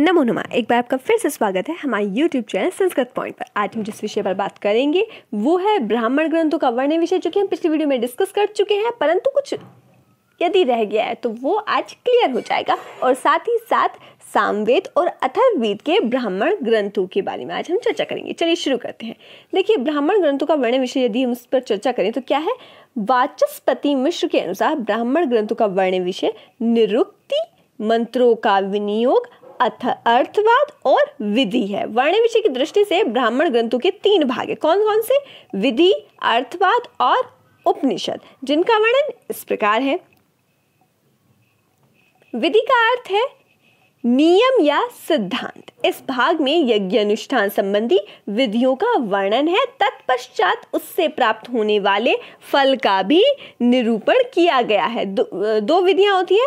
नमो नमा एक बार आपका फिर से स्वागत है हमारे यूट्यूब चैनल संस्कृत पॉइंट पर आज हम जिस विषय पर बात करेंगे वो है ब्राह्मण ग्रंथों का वर्ण विषय जो कि हम पिछली वीडियो में डिस्कस कर चुके हैं परंतु कुछ यदि रह गया है तो वो आज क्लियर हो जाएगा और साथ ही साथ सामवेद और अथर्ववेद के ब्राह्मण ग्रंथों के बारे में आज हम चर्चा करेंगे चलिए शुरू करते हैं देखिए ब्राह्मण ग्रंथों का वर्ण विषय यदि हम उस पर चर्चा करें तो क्या है वाचस्पति मिश्र के अनुसार ब्राह्मण ग्रंथों का वर्ण विषय निरुक्ति मंत्रों का विनियोग अर्थ अर्थवाद और विधि है वर्ण विषय की दृष्टि से ब्राह्मण ग्रंथों के तीन भाग है कौन कौन से विधि अर्थवाद और उपनिषद जिनका वर्णन इस प्रकार है विधि का अर्थ है नियम या सिद्धांत इस भाग में यज्ञ अनुष्ठान संबंधी विधियों का वर्णन है तत्पश्चात उससे प्राप्त होने वाले फल का भी निरूपण किया गया है दो, दो विधियां होती है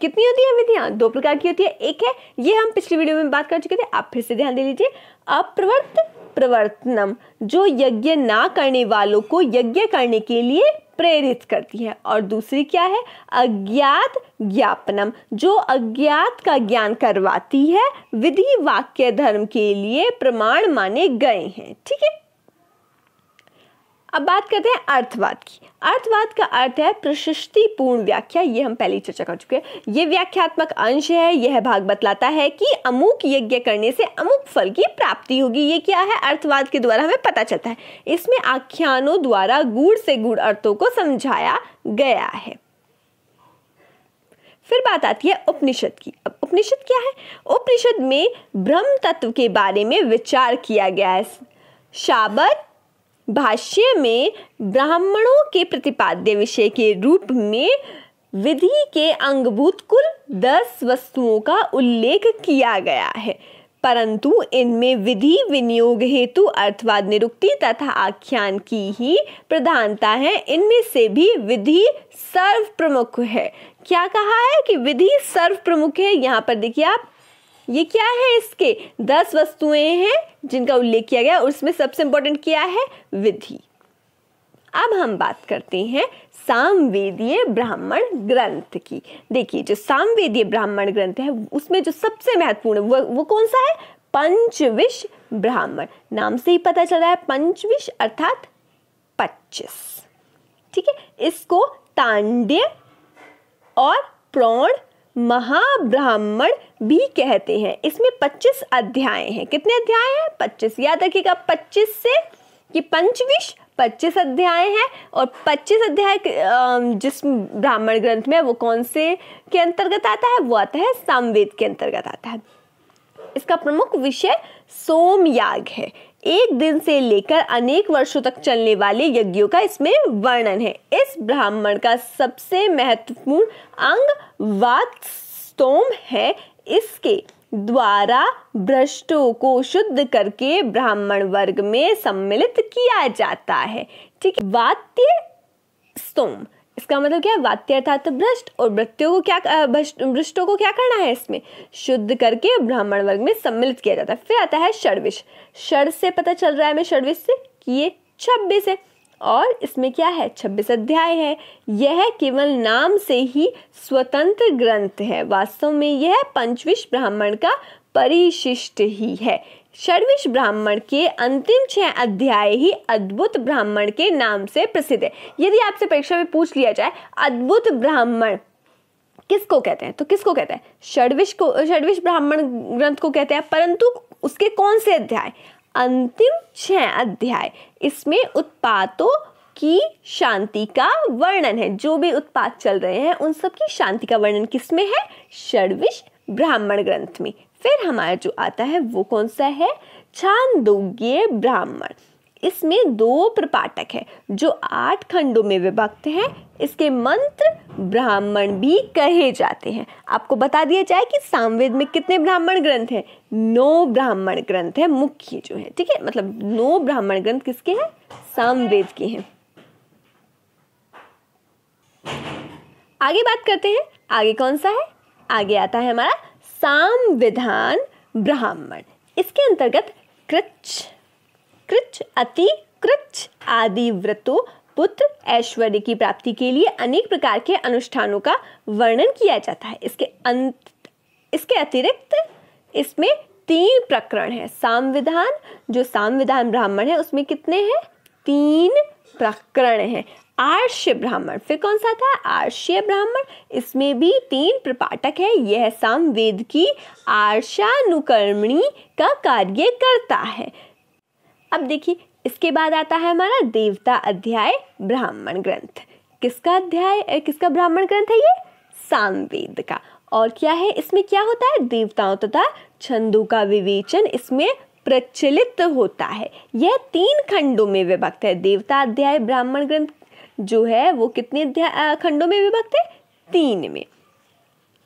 कितनी होती है विधियां दो प्रकार की होती है एक है ये हम पिछली वीडियो में बात कर चुके थे आप फिर से ध्यान दे लीजिए अप्रवर्त प्रवर्तनम जो यज्ञ ना करने वालों को यज्ञ करने के लिए प्रेरित करती है और दूसरी क्या है अज्ञात ज्ञापनम जो अज्ञात का ज्ञान करवाती है विधि वाक्य धर्म के लिए प्रमाण माने गए हैं ठीक है अब बात करते हैं अर्थवाद की अर्थवाद का अर्थ है पूर्ण व्याख्या ये हम पहले चर्चा कर चुके हैं ये व्याख्यात्मक अंश है यह भाग बतलाता है कि अमुक यज्ञ करने से अमुक फल की प्राप्ति होगी ये क्या है अर्थवाद के द्वारा हमें पता चलता है इसमें आख्यानों द्वारा गुड़ से गुड़ अर्थों को समझाया गया है फिर बात आती है उपनिषद की अब उपनिषद क्या है उपनिषद में ब्रह्म तत्व के बारे में विचार किया गया है शाबर भाष्य में ब्राह्मणों के प्रतिपाद्य विषय के रूप में विधि के अंगभूत कुल दस वस्तुओं का उल्लेख किया गया है परंतु इनमें विधि विनियोग हेतु अर्थवाद निरुक्ति तथा आख्यान की ही प्रधानता है इनमें से भी विधि सर्व प्रमुख है क्या कहा है कि विधि सर्व प्रमुख है यहाँ पर देखिए आप ये क्या है इसके दस वस्तुएं हैं जिनका उल्लेख किया गया उसमें सबसे इंपॉर्टेंट क्या है विधि अब हम बात करते हैं सामवेदीय ब्राह्मण ग्रंथ की देखिए जो सामवेदीय ब्राह्मण ग्रंथ है उसमें जो सबसे महत्वपूर्ण वो वो कौन सा है पंचविश ब्राह्मण नाम से ही पता चल रहा है पंचविश अर्थात पच्चीस ठीक है इसको तांड्य और प्रौण महाब्राह्मण भी कहते हैं इसमें 25 अध्याय हैं कितने अध्याय हैं 25 याद रखिएगा 25 से कि पंचविश 25 अध्याय हैं और 25 अध्याय जिस ब्राह्मण ग्रंथ में वो कौन से के अंतर्गत आता है वो आता है सामवेद के अंतर्गत आता है इसका प्रमुख विषय सोमयाग है एक दिन से लेकर अनेक वर्षों तक चलने वाले यज्ञों का इसमें वर्णन है इस ब्राह्मण का सबसे महत्वपूर्ण अंग वातस्तोम है इसके द्वारा भ्रष्टों को शुद्ध करके ब्राह्मण वर्ग में सम्मिलित किया जाता है ठीक है वात्य स्तोम इसका मतलब क्या है वात्य अर्थात भ्रष्ट और वृत्तियों को क्या भ्रष्टों को क्या करना है इसमें शुद्ध करके ब्राह्मण वर्ग में सम्मिलित किया जाता है फिर आता है षडविश षड से पता चल रहा है हमें षडविश से कि ये छब्बीस है और इसमें क्या है छब्बीस अध्याय है यह केवल नाम से ही स्वतंत्र ग्रंथ है वास्तव में यह पंचविश ब्राह्मण का परिशिष्ट ही है षडविश ब्राह्मण के अंतिम छह अध्याय ही अद्भुत ब्राह्मण के नाम से प्रसिद्ध है यदि आपसे परीक्षा में पूछ लिया जाए अद्भुत ब्राह्मण किसको कहते हैं तो किसको कहते हैं षडविश को षडविश ब्राह्मण ग्रंथ को कहते हैं परंतु उसके कौन से अध्याय अंतिम छह अध्याय इसमें उत्पातों की शांति का वर्णन है जो भी उत्पाद चल रहे हैं उन सब की शांति का वर्णन किसमें है षडविश ब्राह्मण ग्रंथ में फिर हमारा जो आता है वो कौन सा है छांदोग्य ब्राह्मण इसमें दो प्रपाटक है जो आठ खंडों में विभक्त हैं इसके मंत्र ब्राह्मण भी कहे जाते हैं आपको बता दिया जाए कि सामवेद में कितने ब्राह्मण ग्रंथ हैं नौ ब्राह्मण ग्रंथ है मुख्य जो है ठीक है मतलब नौ ब्राह्मण ग्रंथ किसके हैं सामवेद के हैं आगे बात करते हैं आगे कौन सा है आगे आता है हमारा साम विधान ब्राह्मण इसके अंतर्गत कृच कृच अति कृच आदि व्रतों पुत्र ऐश्वर्य की प्राप्ति के लिए अनेक प्रकार के अनुष्ठानों का वर्णन किया जाता है इसके अंत इसके अतिरिक्त इसमें तीन प्रकरण है सामविधान जो सामविधान ब्राह्मण है उसमें कितने हैं तीन प्रकरण हैं आर्ष्य ब्राह्मण फिर कौन सा था आर्ष्य ब्राह्मण इसमें भी तीन प्रपाटक है यह सामवेद की आर्षानुकर्मणी का कार्य करता है अब देखिए इसके बाद आता है हमारा देवता अध्याय ब्राह्मण ग्रंथ किसका अध्याय किसका ब्राह्मण ग्रंथ है ये सामवेद का और क्या है इसमें क्या होता है देवताओं तथा छंदों का विवेचन इसमें प्रचलित होता है यह तीन खंडों में विभक्त है देवता अध्याय ब्राह्मण ग्रंथ जो है वो कितने खंडों में विभक्त है तीन में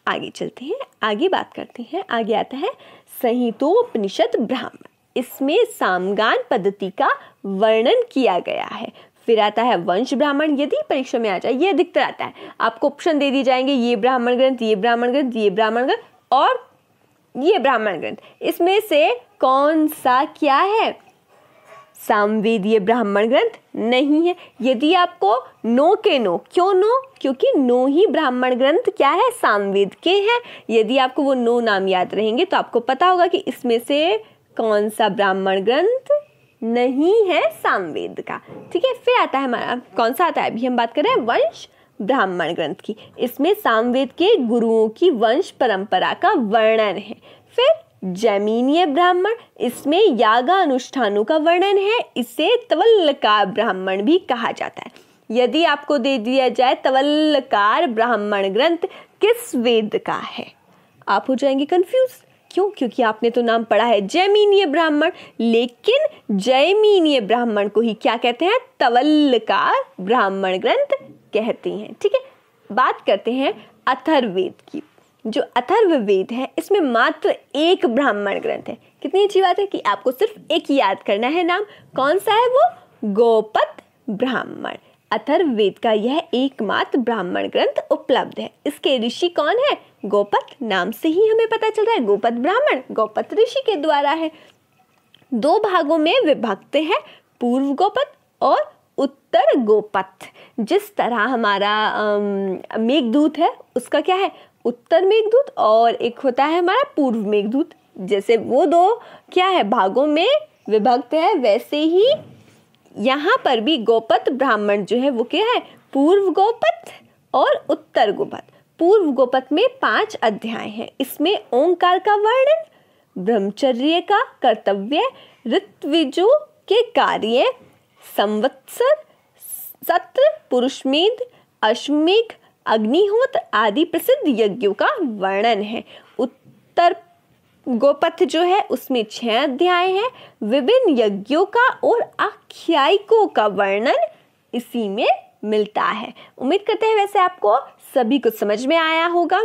आगे चलते हैं आगे बात करते हैं आगे आता है संहितोपनिषद ब्राह्मण इसमें सामगान पद्धति का वर्णन किया गया है फिर आता है वंश ब्राह्मण यदि परीक्षा में आ जाए ये अधिकतर आता है आपको ऑप्शन दे दिए जाएंगे ये ब्राह्मण ग्रंथ ये ब्राह्मण ग्रंथ ये ब्राह्मण ग्रंथ और ये ब्राह्मण ग्रंथ इसमें से कौन सा क्या है सामवेद ये ब्राह्मण ग्रंथ नहीं है यदि आपको नो के नो क्यों नो क्योंकि नो ही ब्राह्मण ग्रंथ क्या है सामवेद के हैं यदि आपको वो नो नाम याद रहेंगे तो आपको पता होगा कि इसमें से कौन सा ब्राह्मण ग्रंथ नहीं है सामवेद का ठीक है फिर आता है हमारा कौन सा आता है अभी हम बात कर रहे हैं वंश ब्राह्मण ग्रंथ की इसमें सामवेद के गुरुओं की वंश परंपरा का वर्णन है फिर जैमिनीय ब्राह्मण इसमें यागा अनुष्ठानों का वर्णन है इसे तवल्लकार ब्राह्मण भी कहा जाता है यदि आपको दे दिया जाए तवल्लकार ब्राह्मण ग्रंथ किस वेद का है आप हो जाएंगे कंफ्यूज क्यों क्योंकि आपने तो नाम पढ़ा है जयमीनीय ब्राह्मण लेकिन जयमीनीय ब्राह्मण को ही क्या कहते हैं तवल्लकार ब्राह्मण ग्रंथ कहते हैं ठीक है बात करते हैं अथर्वेद की जो अथर्ववेद है इसमें मात्र एक ब्राह्मण ग्रंथ है कितनी अच्छी बात है कि आपको सिर्फ एक याद करना है नाम कौन सा है वो गोपत ब्राह्मण अथर्ववेद का यह एकमात्र ब्राह्मण ग्रंथ उपलब्ध है इसके ऋषि कौन है गोपत नाम से ही हमें पता चल रहा है गोपत ब्राह्मण गोपत ऋषि के द्वारा है दो भागों में विभक्त है पूर्व गोपत और उत्तर गोपथ जिस तरह हमारा मेघदूत है उसका क्या है उत्तर मेघदूत और एक होता है हमारा पूर्व मेघदूत जैसे वो दो क्या है भागों में विभक्त है वैसे ही यहाँ पर भी गोपत ब्राह्मण जो है वो क्या है पूर्व गोपत और उत्तर गोपत पूर्व गोपत में पांच अध्याय हैं इसमें ओंकार का वर्णन ब्रह्मचर्य का कर्तव्य ऋत्विजु के कार्य संवत्सर सत्र पुरुषमेध अश्वमेघ अग्निहोत्र आदि प्रसिद्ध यज्ञों का वर्णन है उत्तर गोपथ जो है उसमें छह अध्याय हैं विभिन्न यज्ञों का और आख्यायिकों का वर्णन इसी में मिलता है उम्मीद करते हैं वैसे आपको सभी कुछ समझ में आया होगा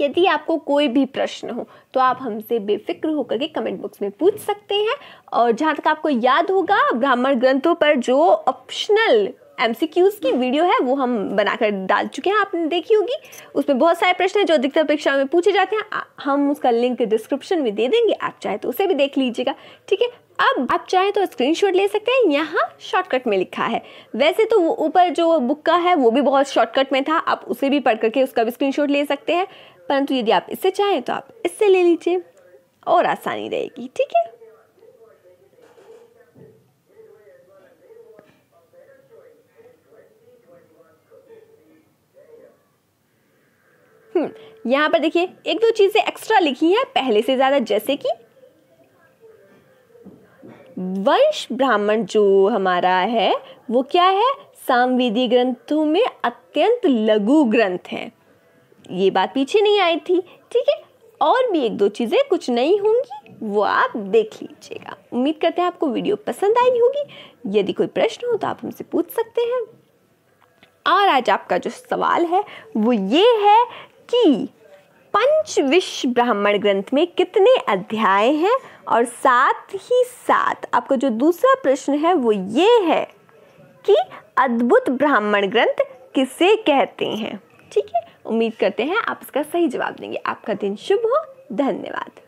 यदि आपको कोई भी प्रश्न हो तो आप हमसे बेफिक्र होकर के कमेंट बॉक्स में पूछ सकते हैं और जहाँ तक आपको याद होगा ब्राह्मण ग्रंथों पर जो ऑप्शनल एम की वीडियो है वो हम बनाकर डाल चुके हैं आपने देखी होगी उसमें बहुत सारे प्रश्न हैं जो अधिकतर परीक्षा में पूछे जाते हैं हम उसका लिंक डिस्क्रिप्शन में दे देंगे आप चाहे तो उसे भी देख लीजिएगा ठीक है अब आप चाहे तो स्क्रीनशॉट ले सकते हैं यहाँ शॉर्टकट में लिखा है वैसे तो वो ऊपर जो बुक का है वो भी बहुत शॉर्टकट में था आप उसे भी पढ़ करके उसका भी स्क्रीनशॉट ले सकते हैं परंतु यदि आप इससे चाहें तो आप इससे ले लीजिए और आसानी रहेगी ठीक है Hmm, यहाँ पर देखिए एक दो चीज़ें एक्स्ट्रा लिखी हैं पहले से ज़्यादा जैसे कि वंश ब्राह्मण जो हमारा है वो क्या है सामवेदी ग्रंथों में अत्यंत लघु ग्रंथ है ये बात पीछे नहीं आई थी ठीक है और भी एक दो चीज़ें कुछ नहीं होंगी वो आप देख लीजिएगा उम्मीद करते हैं आपको वीडियो पसंद आई होगी यदि कोई प्रश्न हो तो आप हमसे पूछ सकते हैं और आज आपका जो सवाल है वो ये है कि पंचविश ब्राह्मण ग्रंथ में कितने अध्याय हैं और साथ ही साथ आपका जो दूसरा प्रश्न है वो ये है कि अद्भुत ब्राह्मण ग्रंथ किसे कहते हैं ठीक है उम्मीद करते हैं आप इसका सही जवाब देंगे आपका दिन शुभ हो धन्यवाद